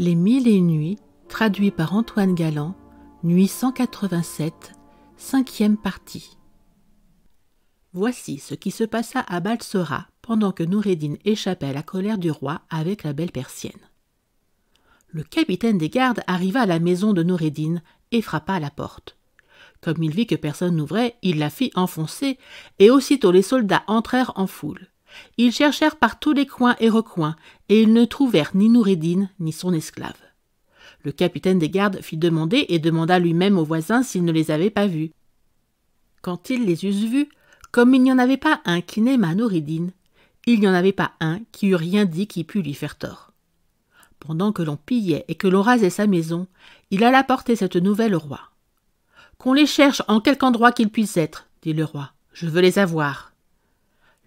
Les Mille et nuits, traduit par Antoine Galland, nuit 187, cinquième partie. Voici ce qui se passa à Balsora pendant que Noureddin échappait à la colère du roi avec la belle persienne. Le capitaine des gardes arriva à la maison de Noureddin et frappa à la porte. Comme il vit que personne n'ouvrait, il la fit enfoncer, et aussitôt les soldats entrèrent en foule. Ils cherchèrent par tous les coins et recoins, et ils ne trouvèrent ni Noureddin ni son esclave. Le capitaine des gardes fit demander et demanda lui-même aux voisins s'ils ne les avaient pas vus. Quand ils les eussent vus, comme il n'y en avait pas un qui n'aimât Noureddin, il n'y en avait pas un qui eût rien dit qui pût lui faire tort. Pendant que l'on pillait et que l'on rasait sa maison, il alla porter cette nouvelle au roi. Qu'on les cherche en quelque endroit qu'ils puissent être, dit le roi. Je veux les avoir.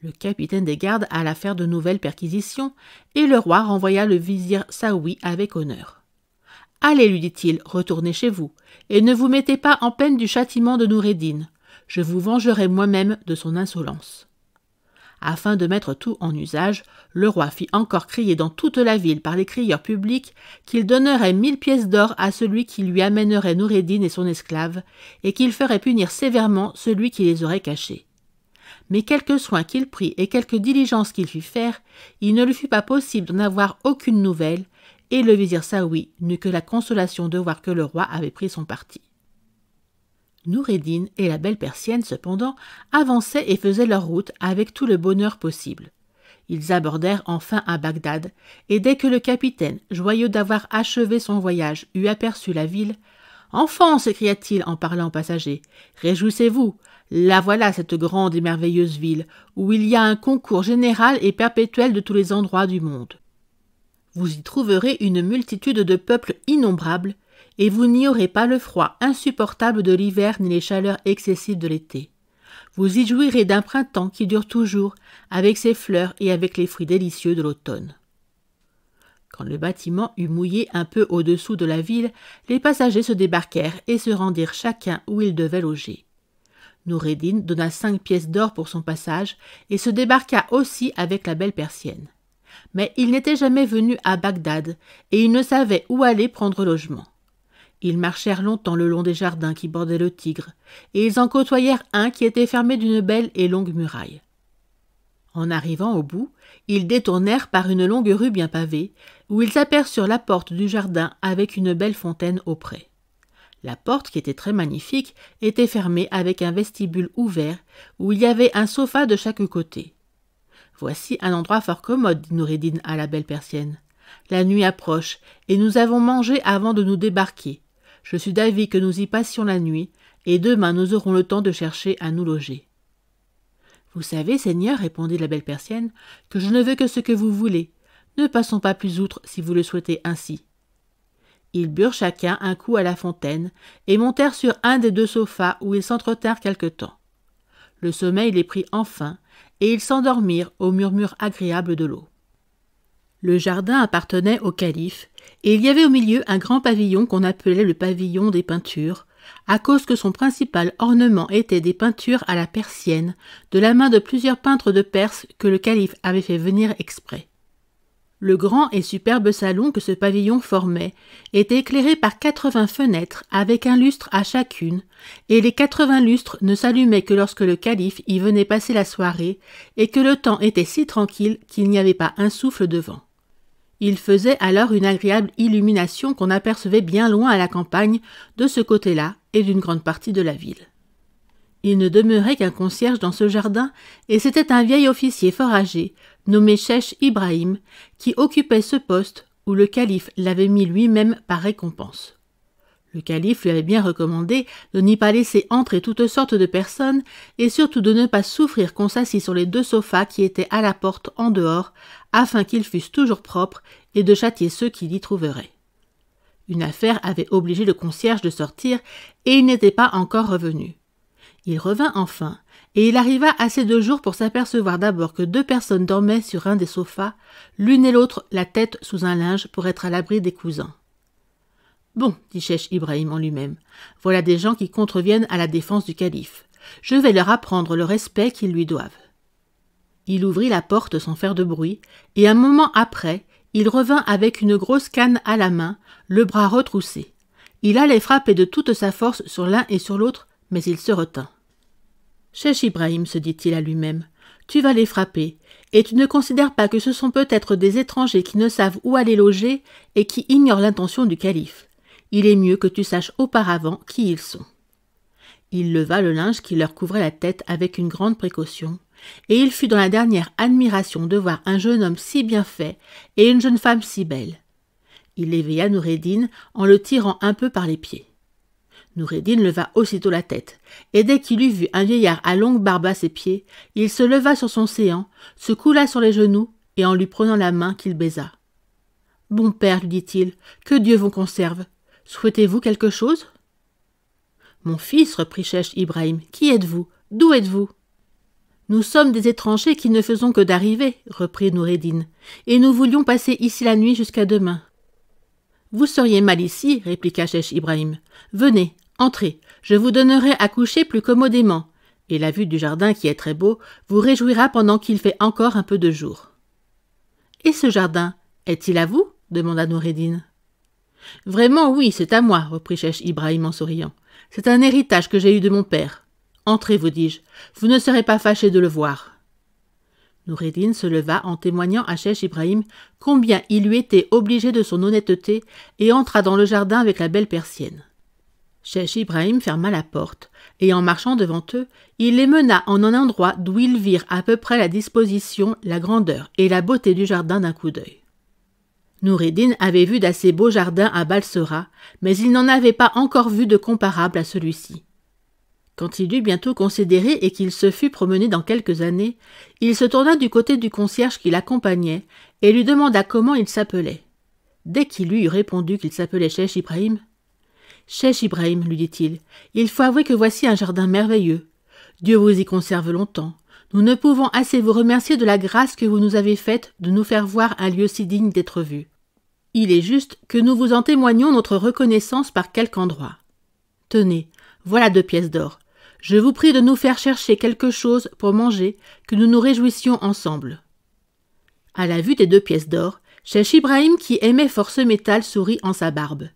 Le capitaine des gardes alla faire de nouvelles perquisitions, et le roi renvoya le vizir Saoui avec honneur. Allez, lui dit-il, retournez chez vous, et ne vous mettez pas en peine du châtiment de Noureddin. Je vous vengerai moi-même de son insolence. Afin de mettre tout en usage, le roi fit encore crier dans toute la ville par les crieurs publics qu'il donnerait mille pièces d'or à celui qui lui amènerait Noureddin et son esclave, et qu'il ferait punir sévèrement celui qui les aurait cachés mais quelques soins qu'il prit et quelques diligences qu'il fût faire, il ne lui fut pas possible d'en avoir aucune nouvelle, et le vizir Saoui n'eut que la consolation de voir que le roi avait pris son parti. Noureddin et la belle Persienne, cependant, avançaient et faisaient leur route avec tout le bonheur possible. Ils abordèrent enfin à Bagdad, et dès que le capitaine, joyeux d'avoir achevé son voyage, eut aperçu la ville, Enfants, s'écria-t-il en parlant aux passagers, réjouissez-vous, la voilà cette grande et merveilleuse ville, où il y a un concours général et perpétuel de tous les endroits du monde. Vous y trouverez une multitude de peuples innombrables, et vous n'y aurez pas le froid insupportable de l'hiver ni les chaleurs excessives de l'été. Vous y jouirez d'un printemps qui dure toujours, avec ses fleurs et avec les fruits délicieux de l'automne. Quand le bâtiment eut mouillé un peu au-dessous de la ville, les passagers se débarquèrent et se rendirent chacun où ils devaient loger. Noureddin donna cinq pièces d'or pour son passage et se débarqua aussi avec la belle persienne. Mais il n'était jamais venu à Bagdad et il ne savait où aller prendre logement. Ils marchèrent longtemps le long des jardins qui bordaient le Tigre, et ils en côtoyèrent un qui était fermé d'une belle et longue muraille. En arrivant au bout, ils détournèrent par une longue rue bien pavée, où ils aperçurent la porte du jardin avec une belle fontaine auprès. La porte, qui était très magnifique, était fermée avec un vestibule ouvert où il y avait un sofa de chaque côté. Voici un endroit fort commode, dit Noureddin à la belle persienne. La nuit approche, et nous avons mangé avant de nous débarquer. Je suis d'avis que nous y passions la nuit, et demain nous aurons le temps de chercher à nous loger. Vous savez, Seigneur, répondit la belle persienne, que je ne veux que ce que vous voulez. Ne passons pas plus outre si vous le souhaitez ainsi. Ils burent chacun un coup à la fontaine et montèrent sur un des deux sofas où ils s'entretinrent quelque temps. Le sommeil les prit enfin et ils s'endormirent au murmure agréable de l'eau. Le jardin appartenait au calife et il y avait au milieu un grand pavillon qu'on appelait le pavillon des peintures, à cause que son principal ornement était des peintures à la persienne, de la main de plusieurs peintres de Perse que le calife avait fait venir exprès. Le grand et superbe salon que ce pavillon formait était éclairé par quatre-vingts fenêtres avec un lustre à chacune, et les quatre-vingts lustres ne s'allumaient que lorsque le calife y venait passer la soirée, et que le temps était si tranquille qu'il n'y avait pas un souffle de vent. Il faisait alors une agréable illumination qu'on apercevait bien loin à la campagne, de ce côté-là et d'une grande partie de la ville. Il ne demeurait qu'un concierge dans ce jardin, et c'était un vieil officier fort âgé, nommé Shech Ibrahim, qui occupait ce poste où le calife l'avait mis lui-même par récompense. Le calife lui avait bien recommandé de n'y pas laisser entrer toutes sortes de personnes et surtout de ne pas souffrir qu'on s'assit sur les deux sofas qui étaient à la porte en dehors, afin qu'ils fussent toujours propres et de châtier ceux qui l'y trouveraient. Une affaire avait obligé le concierge de sortir et il n'était pas encore revenu. Il revint enfin, et il arriva assez de jours pour s'apercevoir d'abord que deux personnes dormaient sur un des sofas, l'une et l'autre la tête sous un linge pour être à l'abri des cousins. Bon, dit Cheikh Ibrahim en lui-même, voilà des gens qui contreviennent à la défense du calife. Je vais leur apprendre le respect qu'ils lui doivent. Il ouvrit la porte sans faire de bruit, et un moment après, il revint avec une grosse canne à la main, le bras retroussé. Il allait frapper de toute sa force sur l'un et sur l'autre, mais il se retint. Chez Ibrahim, se dit-il à lui-même, tu vas les frapper, et tu ne considères pas que ce sont peut-être des étrangers qui ne savent où aller loger et qui ignorent l'intention du calife. Il est mieux que tu saches auparavant qui ils sont. Il leva le linge qui leur couvrait la tête avec une grande précaution, et il fut dans la dernière admiration de voir un jeune homme si bien fait et une jeune femme si belle. Il éveilla Noureddin en le tirant un peu par les pieds. Noureddin leva aussitôt la tête, et dès qu'il eut vu un vieillard à longue barbe à ses pieds, il se leva sur son séant, se coula sur les genoux, et en lui prenant la main qu'il baisa. Bon père, lui dit-il, que Dieu vous conserve. Souhaitez-vous quelque chose Mon fils, reprit Cheikh Ibrahim, qui êtes-vous D'où êtes-vous Nous sommes des étrangers qui ne faisons que d'arriver, reprit Noureddin, et nous voulions passer ici la nuit jusqu'à demain. Vous seriez mal ici, répliqua Cheikh Ibrahim. Venez, Entrez, je vous donnerai à coucher plus commodément, et la vue du jardin qui est très beau vous réjouira pendant qu'il fait encore un peu de jour. Et ce jardin, est-il à vous demanda Noureddin. Vraiment, oui, c'est à moi, reprit Cheikh Ibrahim en souriant. C'est un héritage que j'ai eu de mon père. Entrez, vous dis-je, vous ne serez pas fâché de le voir. Noureddin se leva en témoignant à Cheikh Ibrahim combien il lui était obligé de son honnêteté et entra dans le jardin avec la belle persienne. Cheikh Ibrahim ferma la porte, et en marchant devant eux, il les mena en un endroit d'où ils virent à peu près la disposition, la grandeur et la beauté du jardin d'un coup d'œil. Noureddin avait vu d'assez beaux jardins à Balsora, mais il n'en avait pas encore vu de comparable à celui-ci. Quand il eut bientôt considéré et qu'il se fut promené dans quelques années, il se tourna du côté du concierge qui l'accompagnait et lui demanda comment il s'appelait. Dès qu'il lui eut répondu qu'il s'appelait Cheikh Ibrahim, Cheikh Ibrahim, lui dit-il, il faut avouer que voici un jardin merveilleux. Dieu vous y conserve longtemps. Nous ne pouvons assez vous remercier de la grâce que vous nous avez faite de nous faire voir un lieu si digne d'être vu. Il est juste que nous vous en témoignions notre reconnaissance par quelque endroit. Tenez, voilà deux pièces d'or. Je vous prie de nous faire chercher quelque chose pour manger, que nous nous réjouissions ensemble. À la vue des deux pièces d'or, Cheikh Ibrahim, qui aimait fort ce métal, sourit en sa barbe.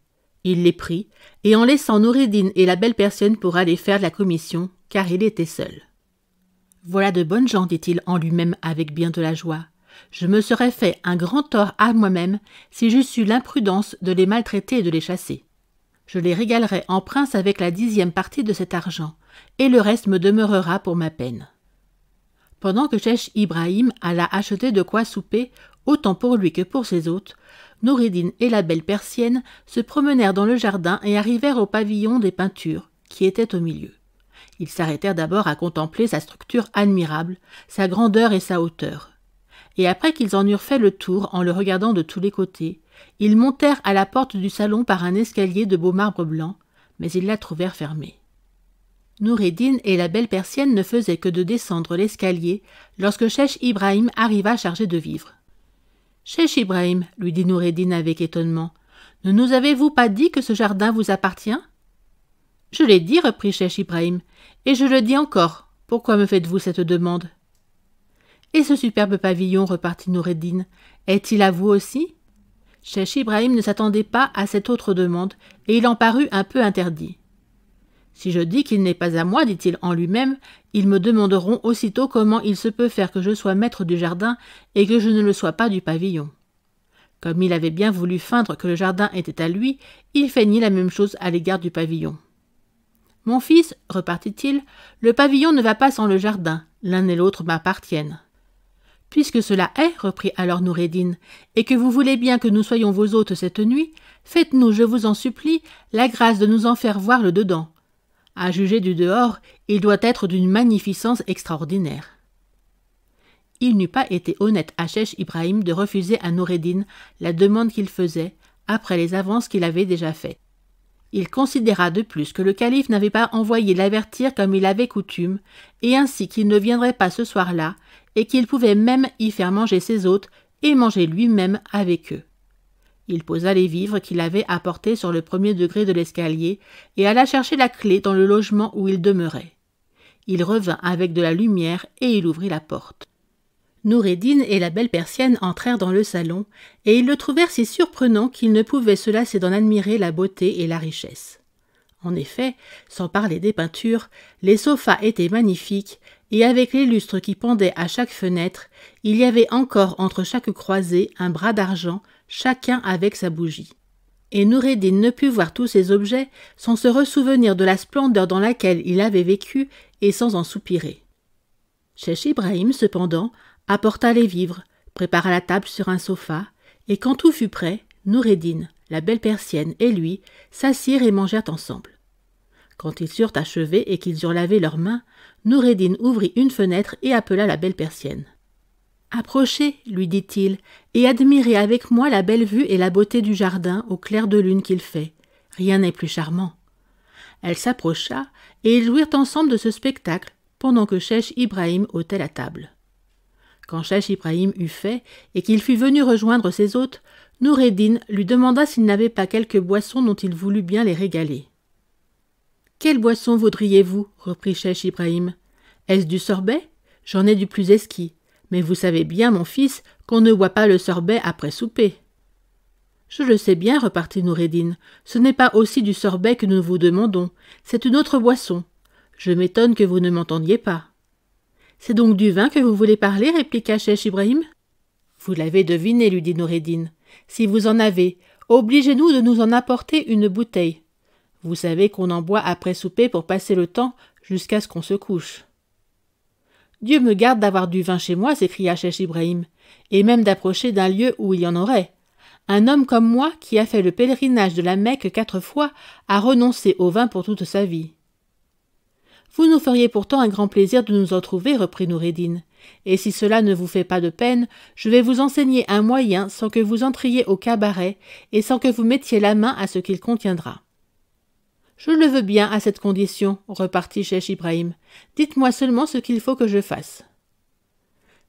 Il les prit, et en laissant Noureddin et la belle personne pour aller faire la commission, car il était seul. Voilà de bonnes gens, dit-il en lui-même avec bien de la joie. Je me serais fait un grand tort à moi-même si j'eusse eu l'imprudence de les maltraiter et de les chasser. Je les régalerai en prince avec la dixième partie de cet argent, et le reste me demeurera pour ma peine. Pendant que Cheikh Ibrahim alla acheter de quoi souper, autant pour lui que pour ses hôtes, Noureddin et la belle persienne se promenèrent dans le jardin et arrivèrent au pavillon des peintures, qui était au milieu. Ils s'arrêtèrent d'abord à contempler sa structure admirable, sa grandeur et sa hauteur. Et après qu'ils en eurent fait le tour en le regardant de tous les côtés, ils montèrent à la porte du salon par un escalier de beau marbre blanc, mais ils la trouvèrent fermée. Noureddin et la belle persienne ne faisaient que de descendre l'escalier lorsque Cheikh Ibrahim arriva chargé de vivres. Cheikh Ibrahim, lui dit Noureddin avec étonnement, ne nous avez-vous pas dit que ce jardin vous appartient Je l'ai dit, reprit Cheikh Ibrahim, et je le dis encore. Pourquoi me faites-vous cette demande Et ce superbe pavillon, repartit Noureddin, est-il à vous aussi Cheikh Ibrahim ne s'attendait pas à cette autre demande, et il en parut un peu interdit. Si je dis qu'il n'est pas à moi, dit-il en lui-même, ils me demanderont aussitôt comment il se peut faire que je sois maître du jardin et que je ne le sois pas du pavillon. Comme il avait bien voulu feindre que le jardin était à lui, il feignit la même chose à l'égard du pavillon. Mon fils, repartit-il, le pavillon ne va pas sans le jardin, l'un et l'autre m'appartiennent. Puisque cela est, reprit alors Noureddin, et que vous voulez bien que nous soyons vos hôtes cette nuit, faites-nous, je vous en supplie, la grâce de nous en faire voir le dedans. À juger du dehors, il doit être d'une magnificence extraordinaire. Il n'eût pas été honnête à Cheikh Ibrahim de refuser à Noureddin la demande qu'il faisait après les avances qu'il avait déjà faites. Il considéra de plus que le calife n'avait pas envoyé l'avertir comme il avait coutume, et ainsi qu'il ne viendrait pas ce soir-là, et qu'il pouvait même y faire manger ses hôtes et manger lui-même avec eux. Il posa les vivres qu'il avait apportés sur le premier degré de l'escalier et alla chercher la clé dans le logement où il demeurait. Il revint avec de la lumière et il ouvrit la porte. Noureddin et la belle persienne entrèrent dans le salon, et ils le trouvèrent si surprenant qu'ils ne pouvaient se lasser d'en admirer la beauté et la richesse. En effet, sans parler des peintures, les sofas étaient magnifiques, et avec les lustres qui pendaient à chaque fenêtre, il y avait encore entre chaque croisée un bras d'argent chacun avec sa bougie. Et Noureddin ne put voir tous ces objets sans se ressouvenir de la splendeur dans laquelle il avait vécu et sans en soupirer. Cheikh Ibrahim, cependant, apporta les vivres, prépara la table sur un sofa, et quand tout fut prêt, Noureddin, la belle persienne et lui s'assirent et mangèrent ensemble. Quand ils eurent achevé et qu'ils eurent lavé leurs mains, Noureddin ouvrit une fenêtre et appela la belle persienne. Approchez, lui dit-il, et admirez avec moi la belle vue et la beauté du jardin au clair de lune qu'il fait. Rien n'est plus charmant. Elle s'approcha, et ils jouirent ensemble de ce spectacle, pendant que Cheikh Ibrahim ôtait la table. Quand Cheikh Ibrahim eut fait, et qu'il fut venu rejoindre ses hôtes, Noureddin lui demanda s'il n'avait pas quelques boissons dont il voulut bien les régaler. Quelle boisson voudriez-vous reprit Cheikh Ibrahim. Est-ce du sorbet J'en ai du plus esquis. Mais vous savez bien, mon fils, qu'on ne boit pas le sorbet après souper. Je le sais bien, repartit Noureddin. Ce n'est pas aussi du sorbet que nous vous demandons, c'est une autre boisson. Je m'étonne que vous ne m'entendiez pas. C'est donc du vin que vous voulez parler, répliqua Cheikh Ibrahim. Vous l'avez deviné, lui dit Noureddin. Si vous en avez, obligez-nous de nous en apporter une bouteille. Vous savez qu'on en boit après souper pour passer le temps jusqu'à ce qu'on se couche. Dieu me garde d'avoir du vin chez moi, s'écria Cheikh Ibrahim, et même d'approcher d'un lieu où il y en aurait. Un homme comme moi, qui a fait le pèlerinage de la Mecque quatre fois, a renoncé au vin pour toute sa vie. Vous nous feriez pourtant un grand plaisir de nous en trouver, reprit Noureddin. Et si cela ne vous fait pas de peine, je vais vous enseigner un moyen sans que vous entriez au cabaret et sans que vous mettiez la main à ce qu'il contiendra. Je le veux bien à cette condition, repartit Cheikh Ibrahim. Dites-moi seulement ce qu'il faut que je fasse.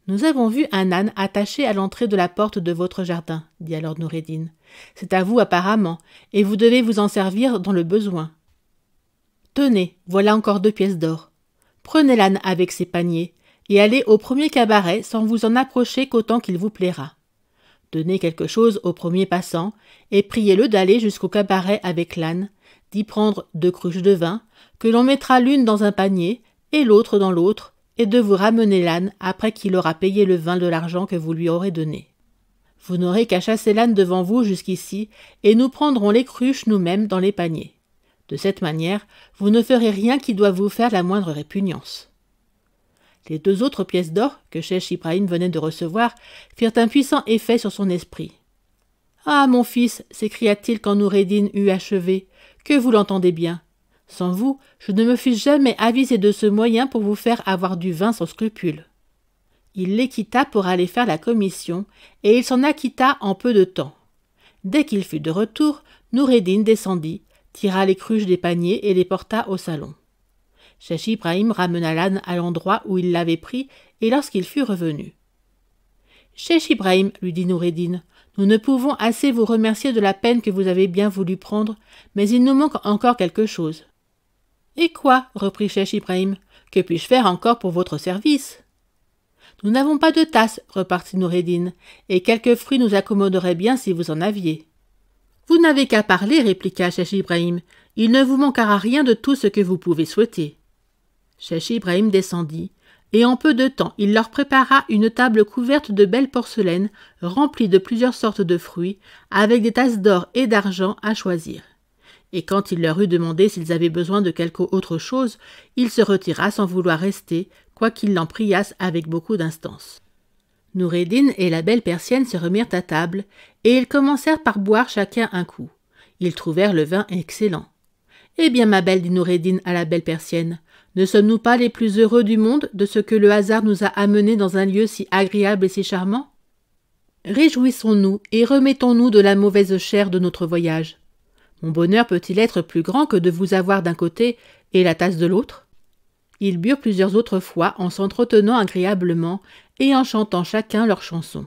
Nous avons vu un âne attaché à l'entrée de la porte de votre jardin, dit alors Noureddin. C'est à vous apparemment, et vous devez vous en servir dans le besoin. Tenez, voilà encore deux pièces d'or. Prenez l'âne avec ses paniers, et allez au premier cabaret sans vous en approcher qu'autant qu'il vous plaira. Donnez quelque chose au premier passant, et priez-le d'aller jusqu'au cabaret avec l'âne, d'y prendre deux cruches de vin, que l'on mettra l'une dans un panier et l'autre dans l'autre, et de vous ramener l'âne après qu'il aura payé le vin de l'argent que vous lui aurez donné. Vous n'aurez qu'à chasser l'âne devant vous jusqu'ici, et nous prendrons les cruches nous-mêmes dans les paniers. De cette manière, vous ne ferez rien qui doit vous faire la moindre répugnance. Les deux autres pièces d'or que Cheikh Ibrahim venait de recevoir firent un puissant effet sur son esprit. Ah, mon fils, s'écria-t-il quand Noureddin eut achevé, que vous l'entendez bien. Sans vous, je ne me fus jamais avisé de ce moyen pour vous faire avoir du vin sans scrupule. Il les quitta pour aller faire la commission, et il s'en acquitta en peu de temps. Dès qu'il fut de retour, Noureddin descendit, tira les cruches des paniers et les porta au salon. Cheikh Ibrahim ramena l'âne à l'endroit où il l'avait pris, et lorsqu'il fut revenu. Cheikh Ibrahim, lui dit Noureddin, nous ne pouvons assez vous remercier de la peine que vous avez bien voulu prendre, mais il nous manque encore quelque chose. Et quoi? reprit Cheikh Ibrahim. Que puis-je faire encore pour votre service? Nous n'avons pas de tasse, repartit Noureddin, et quelques fruits nous accommoderaient bien si vous en aviez. Vous n'avez qu'à parler, répliqua Cheikh Ibrahim. Il ne vous manquera rien de tout ce que vous pouvez souhaiter. Ibrahim descendit, et en peu de temps il leur prépara une table couverte de belles porcelaines, remplie de plusieurs sortes de fruits, avec des tasses d'or et d'argent à choisir. Et quand il leur eut demandé s'ils avaient besoin de quelque autre chose, il se retira sans vouloir rester, quoiqu'ils l'en priassent avec beaucoup d'instance. Noureddin et la belle persienne se remirent à table, et ils commencèrent par boire chacun un coup. Ils trouvèrent le vin excellent. Eh bien, ma belle, dit Noureddin à la belle persienne, ne sommes-nous pas les plus heureux du monde de ce que le hasard nous a amenés dans un lieu si agréable et si charmant Réjouissons-nous et remettons-nous de la mauvaise chair de notre voyage. Mon bonheur peut-il être plus grand que de vous avoir d'un côté et la tasse de l'autre Ils burent plusieurs autres fois en s'entretenant agréablement et en chantant chacun leur chanson.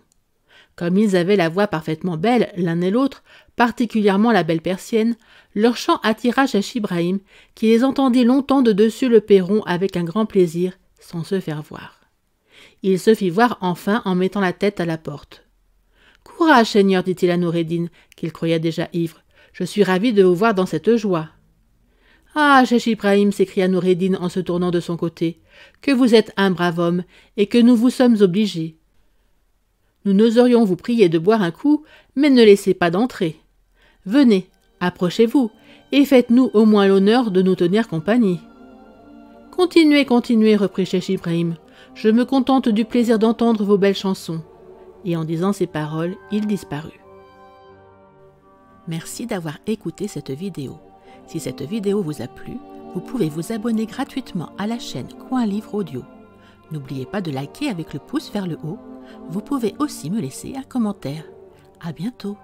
Comme ils avaient la voix parfaitement belle, l'un et l'autre, particulièrement la belle persienne, leur chant attira Cheikh Ibrahim, qui les entendit longtemps de dessus le perron avec un grand plaisir, sans se faire voir. Il se fit voir enfin en mettant la tête à la porte. Courage, Seigneur, dit-il à Noureddin, qu'il croyait déjà ivre. Je suis ravi de vous voir dans cette joie. Ah, Cheikh Ibrahim, s'écria Noureddin en se tournant de son côté, que vous êtes un brave homme et que nous vous sommes obligés. Nous n'oserions vous prier de boire un coup, mais ne laissez pas d'entrer. Venez, Approchez-vous, et faites-nous au moins l'honneur de nous tenir compagnie. Continuez, continuez, reprit Cheikh Ibrahim. Je me contente du plaisir d'entendre vos belles chansons. Et en disant ces paroles, il disparut. Merci d'avoir écouté cette vidéo. Si cette vidéo vous a plu, vous pouvez vous abonner gratuitement à la chaîne Coin Livre Audio. N'oubliez pas de liker avec le pouce vers le haut. Vous pouvez aussi me laisser un commentaire. À bientôt!